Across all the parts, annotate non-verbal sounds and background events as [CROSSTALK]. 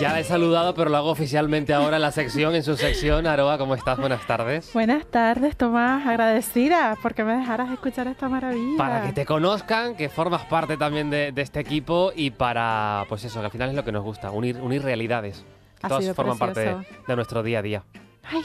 Ya la he saludado, pero lo hago oficialmente ahora en la sección, en su sección. Aroa, ¿cómo estás? Buenas tardes. Buenas tardes, Tomás. Agradecida porque me dejaras escuchar esta maravilla. Para que te conozcan, que formas parte también de, este equipo y para, pues eso, que al final es lo que nos gusta, unir, unir realidades. Todos todas forman parte de, nuestro día a día. Ay,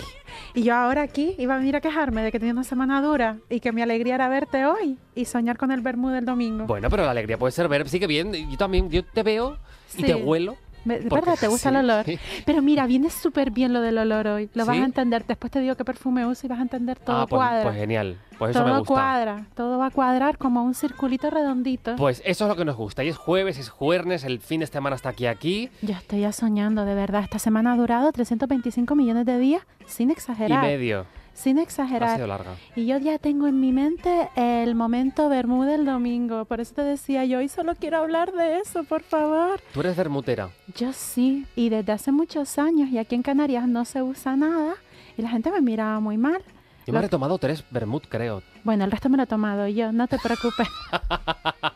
y yo ahora aquí iba a venir a quejarme de que tenía una semana dura y que mi alegría era verte hoy y soñar con el Bermud del domingo. Bueno, pero la alegría puede ser ver, sí que bien, yo también, yo te veo y te huelo de verdad, te gusta el olor. [LAUGHS] Pero mira, viene súper bien lo del olor hoy. Lo vas a entender. Después te digo qué perfume uso y vas a entender todo ah, pues, cuadra. Pues, genial. Pues eso todo me gusta. cuadra. Todo va a cuadrar como un circulito redondito. Pues eso es lo que nos gusta. Y es jueves, es jueves, el fin de semana está aquí, aquí. Yo estoy ya soñando, de verdad. Esta semana ha durado 325 millones de días, sin exagerar. Y medio sin exagerar. Ha Y yo ya tengo en mi mente el momento Bermuda del domingo. Por eso te decía, yo hoy solo quiero hablar de eso, por favor. ¿Tú eres bermutera? Yo sí, y desde hace muchos años, y aquí en Canarias no se usa nada, y la gente me miraba muy mal. Yo me he retomado tres Bermud, creo. Bueno, el resto me lo he tomado yo, no te preocupes. [LAUGHS]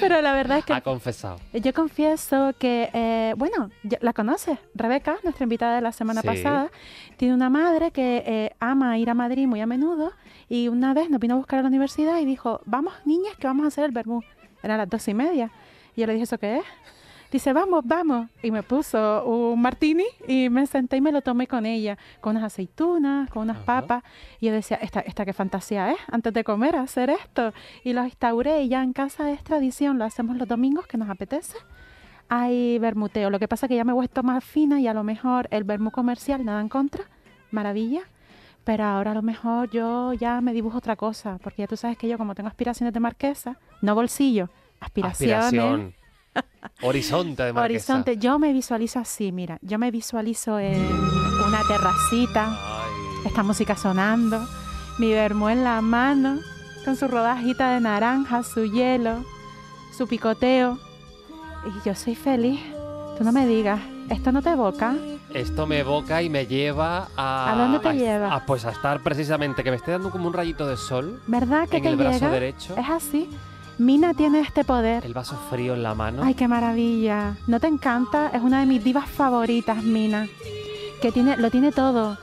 Pero la verdad es que... Ha confesado. Yo confieso que, eh, bueno, la conoces, Rebeca, nuestra invitada de la semana pasada, tiene una madre que eh, ama ir a Madrid muy a menudo y una vez nos vino a buscar a la universidad y dijo, vamos niñas que vamos a hacer el vermú. Era las dos y media. Y yo le dije, ¿eso qué es? Dice, vamos, vamos. Y me puso un martini y me senté y me lo tomé con ella, con unas aceitunas, con unas papas. Y yo decía, esta, qué fantasía es, antes de comer, hacer esto. Y lo instauré y ya en casa es tradición, lo hacemos los domingos que nos apetece. Hay bermuteo. Lo que pasa es que ya me he vuelto más fina y a lo mejor el bermú comercial, nada en contra, maravilla pero ahora a lo mejor yo ya me dibujo otra cosa, porque ya tú sabes que yo como tengo aspiraciones de marquesa, no bolsillo, aspiraciones. Aspiración. Horizonte de Horizonte. Yo me visualizo así, mira. Yo me visualizo en una terracita, esta música sonando, mi vermú en la mano, con su rodajita de naranja, su hielo, su picoteo. Y yo soy feliz. Tú no me digas, ¿esto no te evoca? Esto me evoca y me lleva a... ¿A dónde te lleva? pues a estar precisamente, que me esté dando como un rayito de sol. ¿Verdad que el llega? brazo derecho. Es así. Mina tiene este poder. El vaso frío en la mano. Ay, qué maravilla. ¿No te encanta? Es una de mis divas favoritas, Mina. Que tiene, lo tiene todo.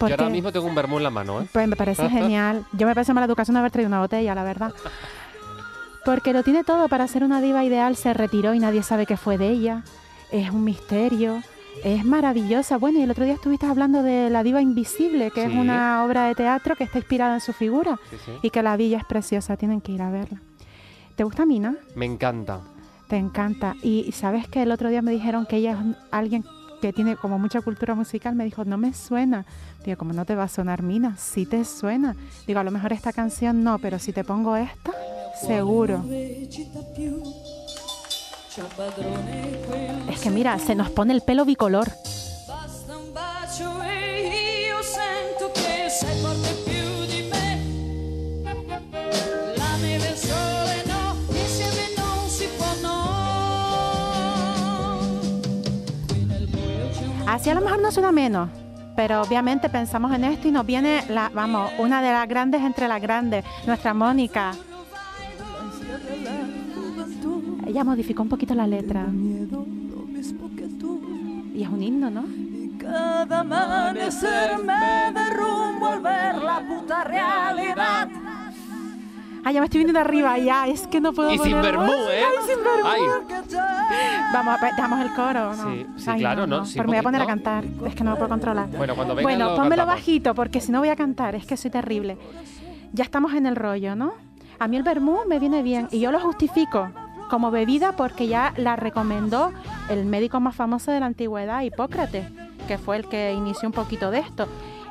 Yo ahora mismo tengo un vermú en la mano, ¿eh? Pues me parece [LAUGHS] genial. Yo me parece mala educación haber traído una botella, la verdad. Porque lo tiene todo para ser una diva ideal, se retiró y nadie sabe qué fue de ella. Es un misterio. Es maravillosa. Bueno, y el otro día estuviste hablando de La Diva Invisible, que es una obra de teatro que está inspirada en su figura y que la villa es preciosa, tienen que ir a verla. ¿Te gusta Mina? Me encanta. Te encanta. Y sabes que el otro día me dijeron que ella es alguien que tiene como mucha cultura musical, me dijo, no me suena. Digo, como no te va a sonar Mina, sí te suena. Digo, a lo mejor esta canción no, pero si te pongo esta, seguro. Es que mira, se nos pone el pelo bicolor. E Así a lo mejor no suena menos, pero obviamente pensamos en esto y nos viene, la, vamos, una de las grandes entre las grandes, nuestra Mónica, ella modificó un poquito la letra. Y es un himno, ¿no? Cada amanecer me derrumbo ver la puta realidad. Ay, ya me estoy viendo de arriba, ya, es que no puedo. Y sin vermú, ¿eh? Ay, Vamos, dejamos el coro, ¿no? Sí, claro, ¿no? Pero me voy a poner a cantar, es que no lo puedo controlar. Bueno, cuando venga Bueno, pónmelo bajito, porque si no voy a cantar, es que soy terrible. Ya estamos en el rollo, ¿no? A mí el vermú me viene bien y yo lo justifico como bebida porque ya la recomendó el médico más famoso de la antigüedad, Hipócrates, que fue el que inició un poquito de esto.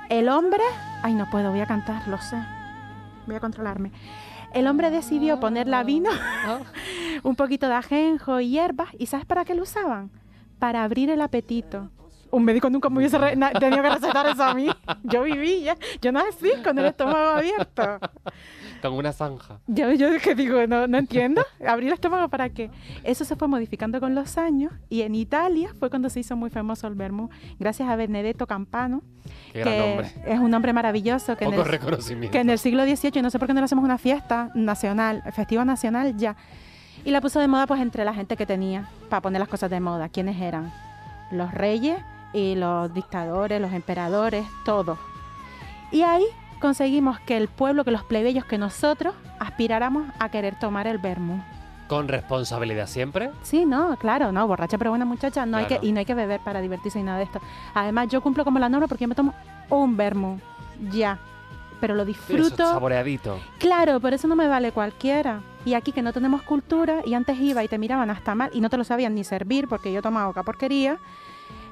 El hombre, ay no puedo, voy a cantar, lo sé, voy a controlarme. El hombre decidió oh. ponerle vino, oh. [LAUGHS] un poquito de ajenjo y hierbas, ¿y sabes para qué lo usaban? Para abrir el apetito un médico nunca me hubiese tenido que recetar eso a mí. Yo viví ya, yo nací con el estómago abierto. Con una zanja. Yo, digo, no, no entiendo. Abrir el estómago para qué. Eso se fue modificando con los años y en Italia fue cuando se hizo muy famoso el vermo, gracias a Benedetto Campano, que es un hombre maravilloso que, en el, que en el siglo XVIII, no sé por qué no le hacemos una fiesta nacional, festivo nacional ya. Y la puso de moda pues entre la gente que tenía, para poner las cosas de moda, quiénes eran. Los reyes, y los dictadores, los emperadores, todos. Y ahí conseguimos que el pueblo, que los plebeyos, que nosotros aspiráramos a querer tomar el vermú. ¿Con responsabilidad siempre? Sí, no, claro, no, borracha pero buena muchacha, no hay que, y no hay que beber para divertirse y nada de esto. Además, yo cumplo como la norma porque yo me tomo un vermú, ya, pero lo disfruto. saboreadito. Claro, por eso no me vale cualquiera. Y aquí que no tenemos cultura, y antes iba y te miraban hasta mal, y no te lo sabían ni servir porque yo tomaba oca porquería,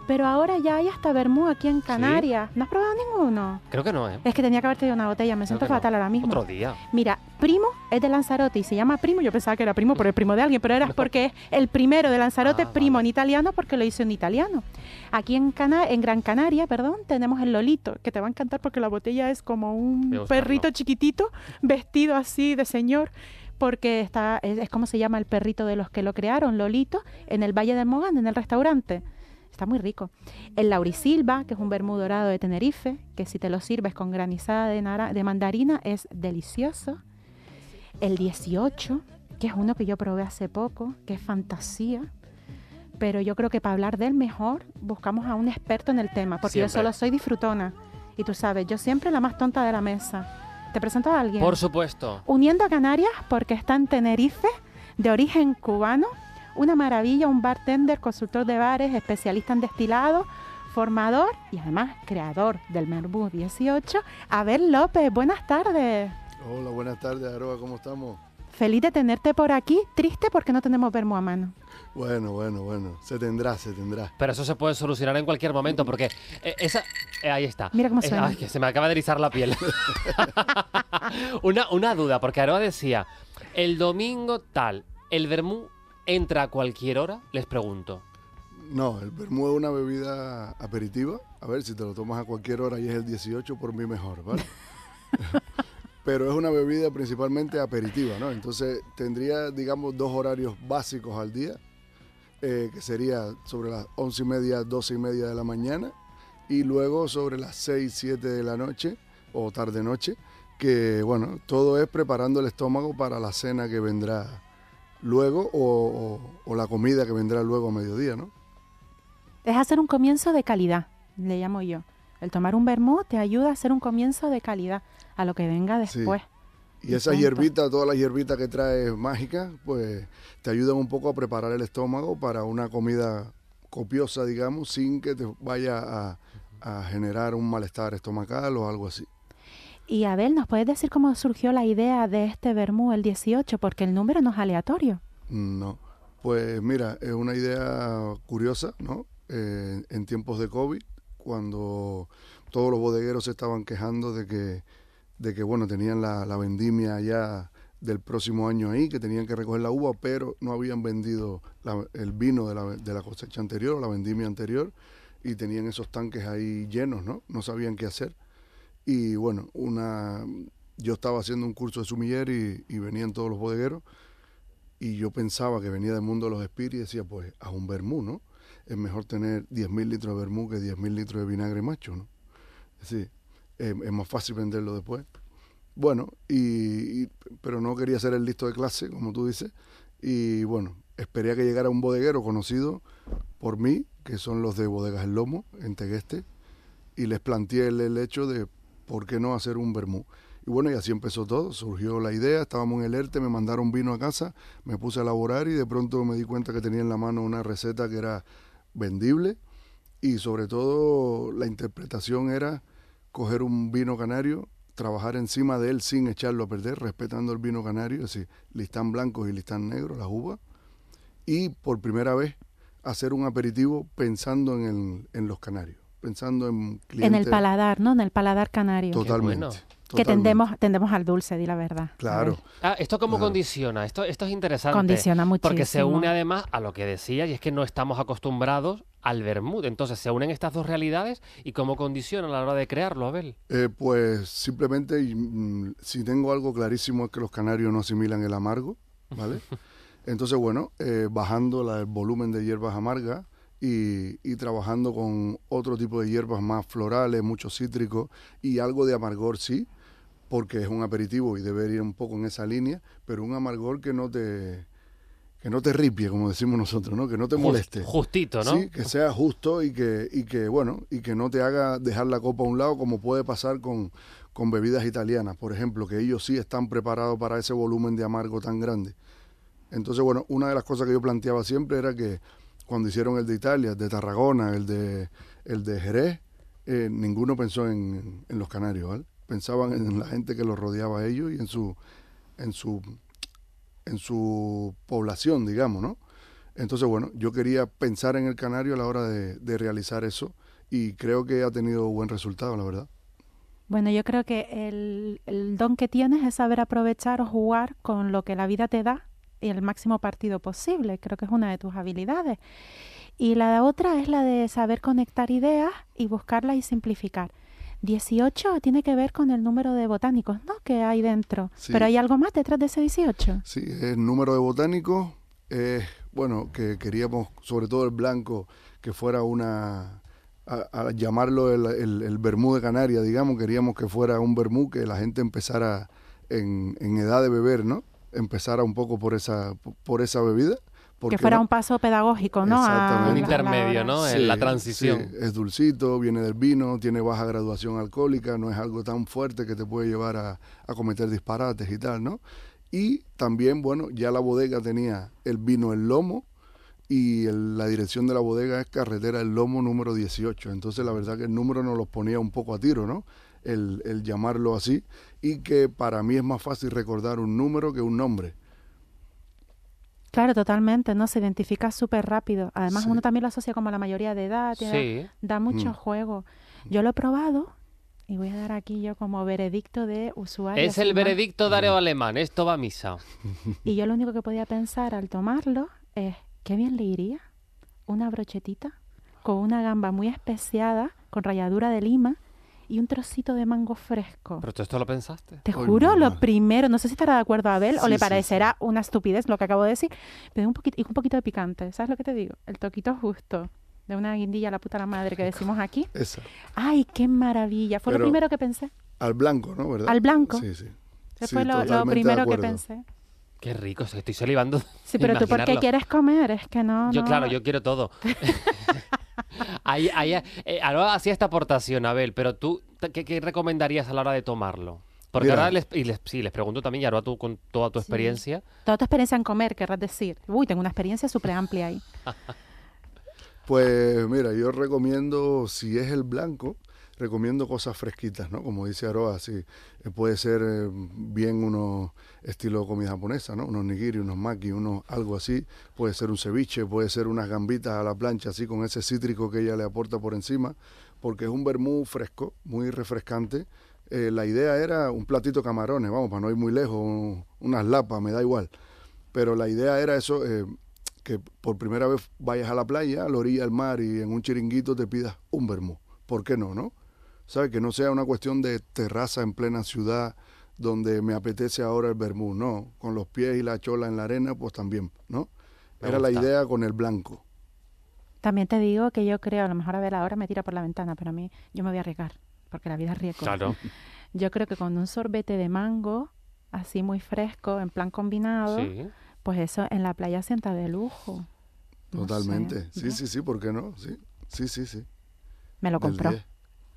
pero ahora ya hay hasta Bermú aquí en Canarias. ¿No has probado ninguno? Creo que no, ¿eh? Es que tenía que haberte dado una botella, me siento fatal ahora mismo. Otro día. Mira, Primo es de Lanzarote y se llama Primo. Yo pensaba que era Primo por el primo de alguien, pero era porque es el primero de Lanzarote, ah, Primo en italiano, porque lo hizo en italiano. Aquí en, Cana en Gran Canaria, perdón, tenemos el Lolito, que te va a encantar porque la botella es como un perrito chiquitito, vestido así de señor porque está, es, es, como se llama el perrito de los que lo crearon, Lolito, en el Valle del Mogán, en el restaurante. Está muy rico. El laurisilva, que es un vermú dorado de Tenerife, que si te lo sirves con granizada de, de mandarina es delicioso. El 18, que es uno que yo probé hace poco, que es fantasía. Pero yo creo que para hablar del mejor buscamos a un experto en el tema, porque yo solo soy disfrutona. Y tú sabes, yo siempre la más tonta de la mesa. ¿Te presento a alguien? Por supuesto. Uniendo a Canarias, porque están en Tenerife, de origen cubano, una maravilla, un bartender, consultor de bares, especialista en destilado, formador y además creador del Merbú 18. Abel López, buenas tardes. Hola, buenas tardes, Aroa, ¿cómo estamos? Feliz de tenerte por aquí, triste porque no tenemos vermo a mano. Bueno, bueno, bueno, se tendrá, se tendrá. Pero eso se puede solucionar en cualquier momento porque eh, esa... Eh, ahí está. Mira cómo eh, Ay, se me acaba de erizar la piel. [LAUGHS] [LAUGHS] una, una duda, porque Aroa decía, el domingo tal, el vermú ¿Entra a cualquier hora? Les pregunto. No, el vermú es una bebida aperitiva. A ver, si te lo tomas a cualquier hora y es el 18, por mí mejor, ¿vale? [LAUGHS] Pero es una bebida principalmente aperitiva, ¿no? Entonces tendría, digamos, dos horarios básicos al día, eh, que sería sobre las once y media, doce y media de la mañana, y luego sobre las 6, 7 de la noche o tarde-noche, que bueno, todo es preparando el estómago para la cena que vendrá luego o, la comida que vendrá luego a mediodía, ¿no? Es hacer un comienzo de calidad, le llamo yo. El tomar un vermut te ayuda a hacer un comienzo de calidad a lo que venga después. Y esa hierbita, toda todas las hierbitas que traes mágica, pues te ayudan un poco a preparar el estómago para una comida copiosa, digamos, sin que te vaya a generar un malestar estomacal o algo así. Y Abel, ¿nos puedes decir cómo surgió la idea de este Bermú el 18? Porque el número no es aleatorio. No, pues mira, es una idea curiosa, ¿no? Eh, en tiempos de COVID, cuando todos los bodegueros se estaban quejando de que, de que bueno, tenían la, vendimia ya del próximo año ahí, que tenían que recoger la uva, pero no habían vendido el vino de la, de la cosecha anterior la vendimia anterior y tenían esos tanques ahí llenos, ¿no? No sabían qué hacer. Y bueno, una, yo estaba haciendo un curso de sumiller y, venían todos los bodegueros y yo pensaba que venía del mundo de los espíritus y decía, pues a un vermú, ¿no? Es mejor tener 10.000 litros de vermú que 10.000 litros de vinagre macho, ¿no? Es decir, eh, es, más fácil venderlo después. Bueno, pero no quería ser el listo de clase, como tú dices, y bueno, esperé a que llegara un bodeguero conocido por mí, que son los de Bodegas El Lomo, en Tegueste, y les planteé el hecho de ¿por qué no hacer un vermú? Y bueno, y así empezó todo, surgió la idea, estábamos en el ERTE, me mandaron vino a casa, me puse a elaborar y de pronto me di cuenta que tenía en la mano una receta que era vendible y sobre todo la interpretación era coger un vino canario, trabajar encima de él sin echarlo a perder, respetando el vino canario, es decir, listán blancos y listán negros, las uvas, y por primera vez hacer un aperitivo pensando en los canarios pensando en En el paladar, ¿no? En el paladar canario. Totalmente. Que tendemos, tendemos al dulce, di la verdad. Claro. Ah, ¿Esto cómo condiciona? Esto, esto es interesante. Condiciona muchísimo. Porque se une además a lo que decía, y es que no estamos acostumbrados al vermut. Entonces se unen estas dos realidades y cómo condiciona a la hora de crearlo, Abel. Eh, pues simplemente, mm, si tengo algo clarísimo es que los canarios no asimilan el amargo, ¿vale? [LAUGHS] Entonces, bueno, eh, bajando el volumen de hierbas amargas, y, trabajando con otro tipo de hierbas más florales, mucho cítrico y algo de amargor, sí, porque es un aperitivo y debe ir un poco en esa línea, pero un amargor que no te que no te ripie, como decimos nosotros, ¿no? Que no te moleste. Justito, ¿no? Sí, que sea justo y que, y que, bueno, y que no te haga dejar la copa a un lado, como puede pasar con, con bebidas italianas, por ejemplo, que ellos sí están preparados para ese volumen de amargo tan grande. Entonces, bueno, una de las cosas que yo planteaba siempre era que cuando hicieron el de Italia, el de Tarragona, el de, el de Jerez, eh, ninguno pensó en, los canarios, Pensaban en la gente que los rodeaba a ellos y en su, en su, en su población, digamos, ¿no? Entonces, bueno, yo quería pensar en el canario a la hora de, realizar eso y creo que ha tenido buen resultado, la verdad. Bueno, yo creo que el, don que tienes es saber aprovechar o jugar con lo que la vida te da y el máximo partido posible. Creo que es una de tus habilidades. Y la otra es la de saber conectar ideas y buscarlas y simplificar. 18 tiene que ver con el número de botánicos, ¿no? Que hay dentro. Pero hay algo más detrás de ese 18. Sí, el número de botánicos, es bueno, que queríamos, sobre todo el blanco, que fuera una, a, llamarlo el, el, el, de Canarias, digamos, queríamos que fuera un vermú que la gente empezara en, en edad de beber, ¿no? empezara un poco por esa, por esa bebida. Porque que fuera un paso pedagógico, ¿no? Exactamente. Un intermedio, ¿no? en la transición. Es dulcito, viene del vino, tiene baja graduación alcohólica, no es algo tan fuerte que te puede llevar a, a cometer disparates y tal, ¿no? Y también, bueno, ya la bodega tenía el vino El Lomo y la dirección de la bodega es carretera El Lomo número 18. Entonces, la verdad que el número nos los ponía un poco a tiro, ¿no? el, llamarlo así, y que para mí es más fácil recordar un número que un nombre. Claro, totalmente, ¿no? Se identifica súper rápido. Además, uno también lo asocia como la mayoría de edad, da, mucho mm. juego. Yo lo he probado y voy a dar aquí yo como veredicto de usuario. Es el veredicto de Areo Alemán, esto va a misa. [LAUGHS] Y yo lo único que podía pensar al tomarlo es, qué bien le iría una brochetita con una gamba muy especiada, con ralladura de lima, y un trocito de mango fresco. ¿Pero tú esto lo pensaste? Te juro, lo primero, no sé si estará de acuerdo a Abel o le parecerá una estupidez lo que acabo de decir, pero un poquito, y un poquito de picante, ¿sabes lo que te digo? El toquito justo de una guindilla a la puta la madre que decimos aquí. Ay, qué maravilla, fue lo primero que pensé. Al blanco, ¿no? ¿Verdad? Al blanco. Sí, sí. Eso fue lo, primero que pensé. Qué rico, estoy salivando Sí, pero tú por qué quieres comer, es que no. Yo, claro, yo quiero todo. [LAUGHS] ahí, ahora eh, hacía esta aportación, Abel, pero tú, ¿qué, recomendarías a la hora de tomarlo? Porque ahora les, y les, pregunto también, Yaroa, tú con toda tu experiencia. Toda tu experiencia en comer, querrás decir. Uy, tengo una experiencia súper amplia ahí. [LAUGHS] Pues mira, yo recomiendo si es el blanco, recomiendo cosas fresquitas, ¿no? Como dice Aroa, sí, eh, puede ser eh, bien unos estilo de comida japonesa, ¿no? Unos nigiri, unos maki, unos algo así. Puede ser un ceviche, puede ser unas gambitas a la plancha, así con ese cítrico que ella le aporta por encima, porque es un vermú fresco, muy refrescante. Eh, la idea era un platito camarones, vamos, para no ir muy lejos, unas lapas, me da igual. Pero la idea era eso, que por primera vez vayas a la playa, a la orilla del mar y en un chiringuito te pidas un vermú. ¿Por qué no, no? ¿Sabes? Que no sea una cuestión de terraza en plena ciudad donde me apetece ahora el vermú, no. Con los pies y la chola en la arena, pues también, ¿no? Era la idea con el blanco. También te digo que yo creo, a lo mejor a ver ahora me tira por la ventana, pero a mí yo me voy a arriesgar, porque la vida es riesgo. Claro. [LAUGHS] Yo creo que con un sorbete de mango, así muy fresco, en plan combinado, pues eso en la playa sienta de lujo. Totalmente. sí, sí, sí, ¿por qué no? Sí, sí, sí, sí. Me lo compró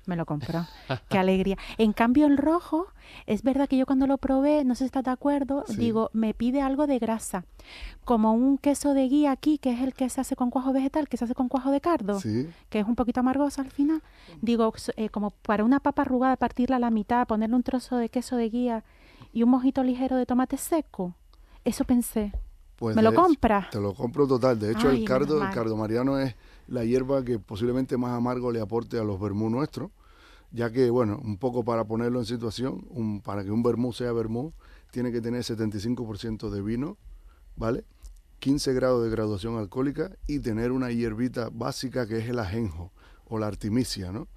me lo compró. Qué alegría. En cambio, el rojo, es verdad que yo cuando lo probé, no sé si estás de acuerdo, digo, me pide algo de grasa. Como un queso de guía aquí, que es el que se hace con cuajo vegetal, que se hace con cuajo de cardo, que es un poquito amargoso al final. Digo, eh, como para una papa arrugada, partirla a la mitad, ponerle un trozo de queso de guía y un mojito ligero de tomate seco. Eso pensé. Pues ¿Me lo compra. Te lo compro total. De hecho, el cardo, el cardo mariano es la hierba que posiblemente más amargo le aporte a los vermú nuestros ya que, bueno, un poco para ponerlo en situación, para que un vermú sea vermú, tiene que tener 75% de vino, ¿vale? 15 grados de graduación alcohólica y tener una hierbita básica que es el ajenjo o la artimicia, ¿no?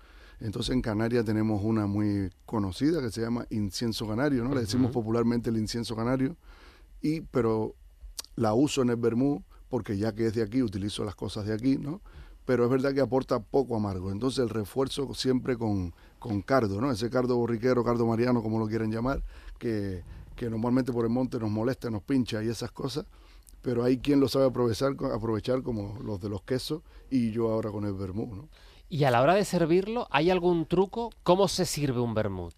Entonces en Canarias tenemos una muy conocida que se llama incienso canario, ¿no? Le decimos popularmente el incienso canario, y, pero la uso en el vermú porque ya que es de aquí, utilizo las cosas de aquí, ¿no? pero es verdad que aporta poco amargo. Entonces el refuerzo siempre con, con cardo, ¿no? Ese cardo borriquero, cardo mariano, como lo quieren llamar, que, que normalmente por el monte nos molesta, nos pincha y esas cosas, pero hay quien lo sabe aprovechar, aprovechar como los de los quesos y yo ahora con el vermú, ¿no? Y a la hora de servirlo, ¿hay algún truco? ¿Cómo se sirve un vermut?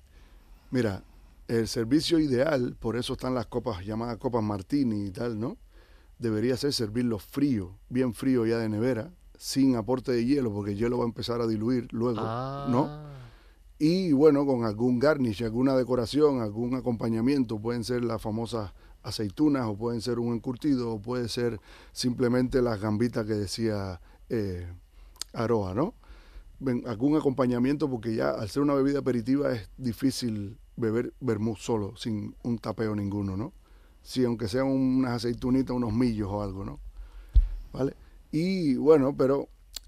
Mira, el servicio ideal, por eso están las copas llamadas copas martini y tal, ¿no? Debería ser servirlo frío, bien frío ya de nevera, sin aporte de hielo, porque el hielo va a empezar a diluir luego, ¿no? Ah. Y bueno, con algún garnish, alguna decoración, algún acompañamiento, pueden ser las famosas aceitunas o pueden ser un encurtido o puede ser simplemente las gambitas que decía eh, Aroa, ¿no? algún acompañamiento porque ya al ser una bebida aperitiva es difícil beber vermut solo, sin un tapeo ninguno, ¿no? Si aunque sean unas aceitunitas, unos millos o algo, ¿no? ¿Vale? Y bueno, pero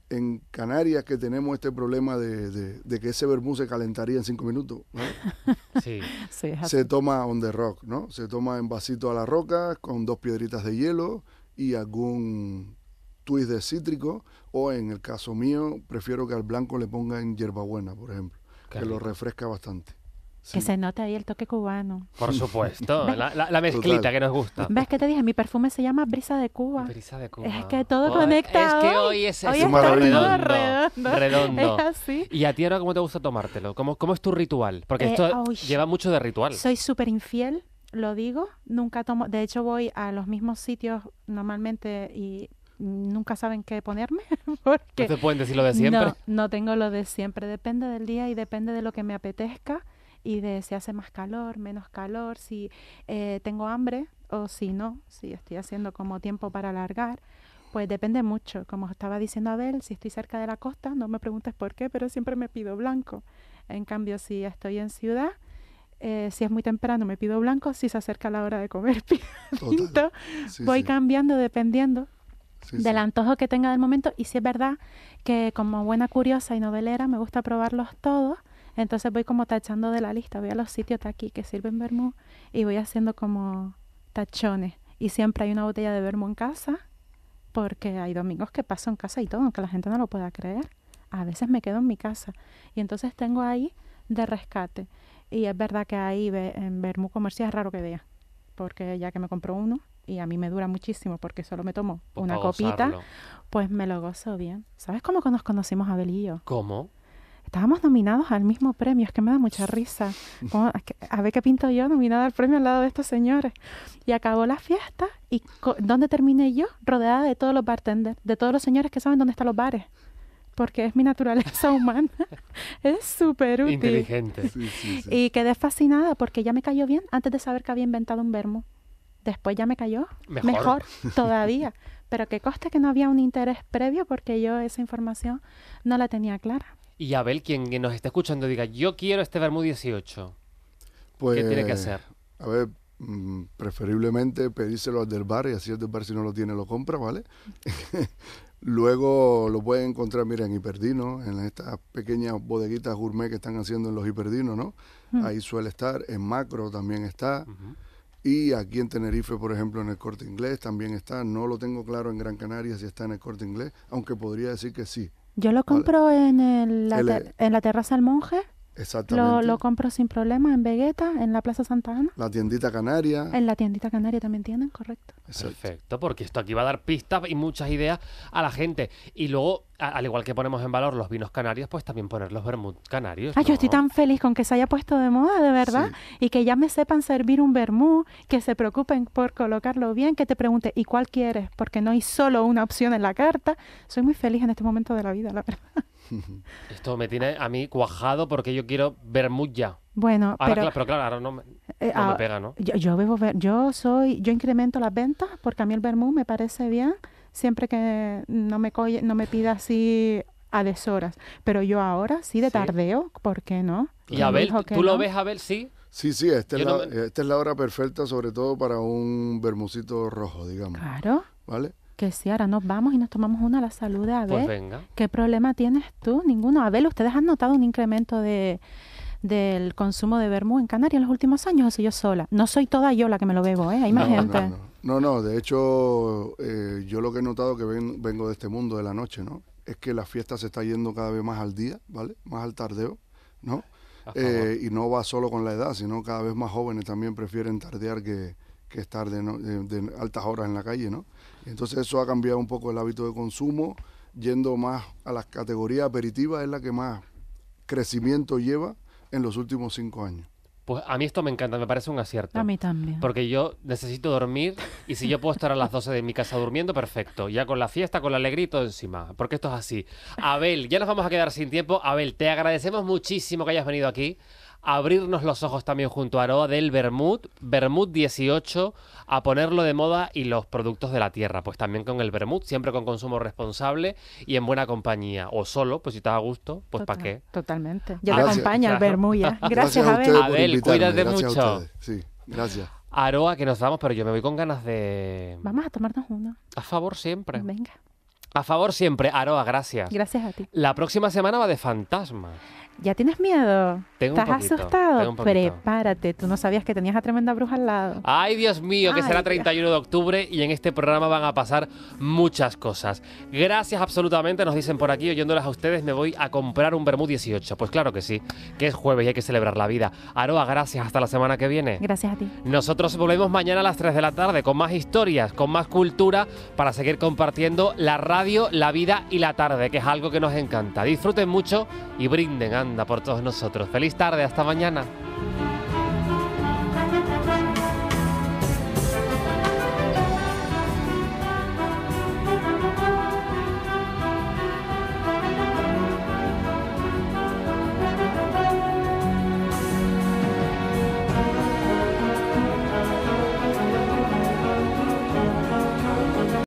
en Canarias que tenemos este problema de, que ese vermú se calentaría en cinco minutos. [LAUGHS] se toma on the rock, ¿no? Se toma en vasito a la roca con dos piedritas de hielo y algún twist de cítrico o en el caso mío prefiero que al blanco le pongan hierbabuena, por ejemplo, que lo refresca bastante. Que se note ahí el toque cubano. Por supuesto, la, mezclita que nos gusta. ¿Ves que te dije? Mi perfume se llama Brisa de Cuba. Brisa de Cuba. Es que todo oh, conecta. Es que hoy es, hoy redondo, redondo. redondo. Es así. ¿Y a ti ahora cómo te gusta tomártelo? ¿Cómo, cómo es tu ritual? Porque eh, esto lleva mucho de ritual. Soy súper infiel, lo digo. Nunca tomo. De hecho, voy a los mismos sitios normalmente y nunca saben qué ponerme. [LAUGHS] Porque ¿No pueden decir lo de siempre? No, no tengo lo de siempre. Depende del día y depende de lo que me apetezca y de si hace más calor, menos calor, si eh, tengo hambre o si no, si estoy haciendo como tiempo para alargar. Pues depende mucho. Como estaba diciendo Abel, si estoy cerca de la costa, no me preguntes por qué, pero siempre me pido blanco. En cambio, si estoy en ciudad, eh, si es muy temprano me pido blanco, si se acerca la hora de comer [LAUGHS] pinto, voy cambiando dependiendo del antojo que tenga del momento. Y si es verdad que como buena curiosa y novelera me gusta probarlos todos, entonces voy como tachando de la lista, voy a los sitios de aquí que sirven vermú y voy haciendo como tachones. Y siempre hay una botella de vermú en casa, porque hay domingos que paso en casa y todo, aunque la gente no lo pueda creer. A veces me quedo en mi casa y entonces tengo ahí de rescate. Y es verdad que ahí en vermú comercial es raro que vea, porque ya que me compró uno y a mí me dura muchísimo porque solo me tomo una copita, pues me lo gozo bien. ¿Sabes cómo nos conocimos a ¿Cómo? estábamos nominados al mismo premio, es que me da mucha risa. a ver qué pinto yo nominada al premio al lado de estos señores. Y acabó la fiesta y ¿dónde terminé yo? Rodeada de todos los bartenders, de todos los señores que saben dónde están los bares porque es mi naturaleza [LAUGHS] humana. es súper útil. Inteligente. Y quedé fascinada porque ya me cayó bien antes de saber que había inventado un vermo. Después ya me cayó mejor, mejor todavía. Pero que coste que no había un interés previo porque yo esa información no la tenía clara. Y Abel, quien nos está escuchando, diga, yo quiero este Bermud 18. ¿Qué tiene que pues, hacer? A ver, mm, preferiblemente pedírselo al del bar y así el del bar si no lo tiene lo compra, ¿vale? [LAUGHS] Luego lo pueden encontrar, mira, en Hiperdino, en estas pequeñas bodeguitas gourmet que están haciendo en los Hiperdinos, ¿no? Mm. Ahí suele estar, en Macro también está. Y aquí en Tenerife, por ejemplo, en el Corte Inglés también está. No lo tengo claro en Gran Canaria si está en el Corte Inglés, aunque podría decir que sí, yo lo compro en, la, el, en la terraza del monje Exactamente. Lo, compro sin problema en Vegeta, en la Plaza Santa Ana. La tiendita canaria. En la tiendita canaria también tienen, correcto. Perfecto, porque esto aquí va a dar pistas y muchas ideas a la gente. Y luego, al igual que ponemos en valor los vinos canarios, pues también poner los vermut canarios. Ay, yo estoy tan feliz con que se haya puesto de moda, de verdad. Y que ya me sepan servir un vermut, que se preocupen por colocarlo bien, que te pregunte, ¿y cuál quieres? Porque no hay solo una opción en la carta. Soy muy feliz en este momento de la vida, la verdad. [LAUGHS] Esto me tiene a mí cuajado porque yo quiero vermut ya. Bueno, pero, claro, pero claro, ahora no, me, eh, ah, pega, ¿no? Yo, yo, ver yo soy, yo incremento las ventas porque a mí el vermut me parece bien siempre que no me no me pida así a deshoras. Pero yo ahora sí de tardeo, ¿por qué no? Y Abel, ¿tú lo ves Abel sí? Sí, sí, esta es, la, es la hora perfecta, sobre todo para un vermucito rojo, digamos. Claro. ¿Vale? Que si ahora nos vamos y nos tomamos una a la salud de pues Abel. venga. ¿Qué problema tienes tú? Ninguno. Abel, ¿ustedes han notado un incremento de, del consumo de vermú en Canarias en los últimos años o soy yo sola? No soy toda yo la que me lo bebo, ¿eh? Hay más no, gente. No no. de hecho, eh, yo lo que he notado que vengo de este mundo de la noche, ¿no? Es que la fiesta se está yendo cada vez más al día, ¿vale? Más al tardeo, ¿no? Eh, y no va solo con la edad, sino cada vez más jóvenes también prefieren tardear que, que estar de, altas horas en la calle, ¿no? Entonces eso ha cambiado un poco el hábito de consumo, yendo más a las categorías aperitivas, es la que más crecimiento lleva en los últimos cinco años. Pues a mí esto me encanta, me parece un acierto. A mí también. Porque yo necesito dormir y si yo puedo estar a las 12 de mi casa durmiendo, perfecto. Ya con la fiesta, con la alegría y todo encima. Porque esto es así. Abel, ya nos vamos a quedar sin tiempo. Abel, te agradecemos muchísimo que hayas venido aquí abrirnos los ojos también junto a Aroa del Bermud, Bermud 18, a ponerlo de moda y los productos de la tierra, pues también con el Bermud, siempre con consumo responsable y en buena compañía, o solo, pues si te a gusto, pues para qué. Totalmente. Ya ah, te acompaño ya. ¿eh? Gracias, Abel. Abel, cuídate mucho. sí, gracias. Aroa, que nos vamos, pero yo me voy con ganas de... Vamos a tomarnos una. A favor siempre. Venga. A favor siempre, Aroa, gracias. Gracias a ti. La próxima semana va de fantasma ya tienes miedo. Tengo Estás asustado. Prepárate. Tú no sabías que tenías a tremenda bruja al lado. Ay, Dios mío, que será 31 de octubre y en este programa van a pasar muchas cosas. Gracias absolutamente, nos dicen por aquí, oyéndolas a ustedes, me voy a comprar un Bermud 18. Pues claro que sí, que es jueves y hay que celebrar la vida. Aroa, gracias. Hasta la semana que viene. Gracias a ti. Nosotros volvemos mañana a las 3 de la tarde con más historias, con más cultura, para seguir compartiendo la radio, la vida y la tarde, que es algo que nos encanta. Disfruten mucho y brinden por todos nosotros. Feliz tarde, hasta mañana.